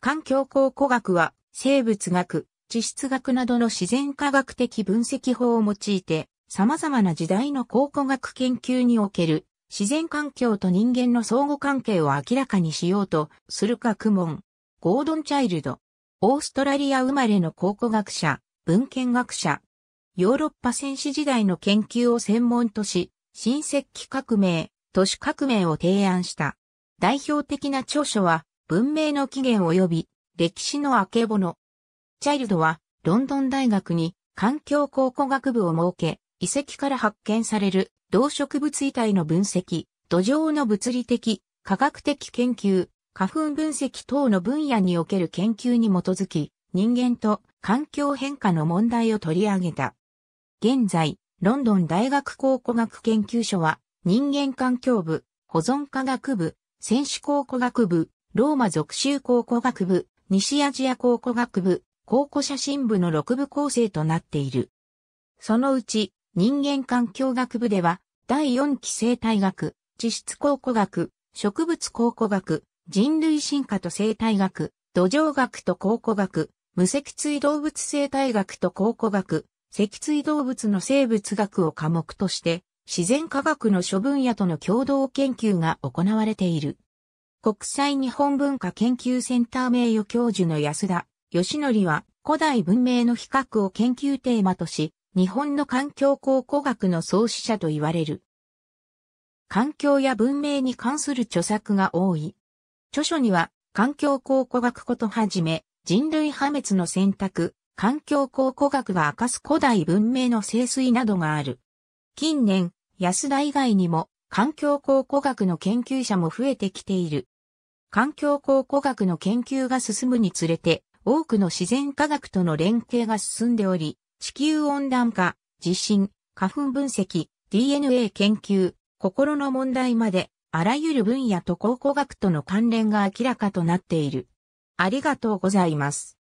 環境考古学は生物学、地質学などの自然科学的分析法を用いて様々な時代の考古学研究における自然環境と人間の相互関係を明らかにしようとする学問。ゴードン・チャイルド。オーストラリア生まれの考古学者、文献学者。ヨーロッパ戦士時代の研究を専門とし、新石器革命、都市革命を提案した。代表的な著書は、文明の起源及び歴史の明けぼの。チャイルドはロンドン大学に環境考古学部を設け、遺跡から発見される動植物遺体の分析、土壌の物理的、科学的研究、花粉分析等の分野における研究に基づき、人間と環境変化の問題を取り上げた。現在、ロンドン大学考古学研究所は、人間環境部、保存科学部、選手考古学部、ローマ属州考古学部、西アジア考古学部、考古写真部の6部構成となっている。そのうち、人間環境学部では、第4期生態学、地質考古学、植物考古学、人類進化と生態学、土壌学と考古学、無脊椎動物生態学と考古学、脊椎動物の生物学を科目として、自然科学の諸分野との共同研究が行われている。国際日本文化研究センター名誉教授の安田義則は古代文明の比較を研究テーマとし、日本の環境考古学の創始者と言われる。環境や文明に関する著作が多い。著書には、環境考古学ことはじめ、人類破滅の選択、環境考古学が明かす古代文明の清水などがある。近年、安田以外にも、環境考古学の研究者も増えてきている。環境考古学の研究が進むにつれて、多くの自然科学との連携が進んでおり、地球温暖化、地震、花粉分析、DNA 研究、心の問題まで、あらゆる分野と考古学との関連が明らかとなっている。ありがとうございます。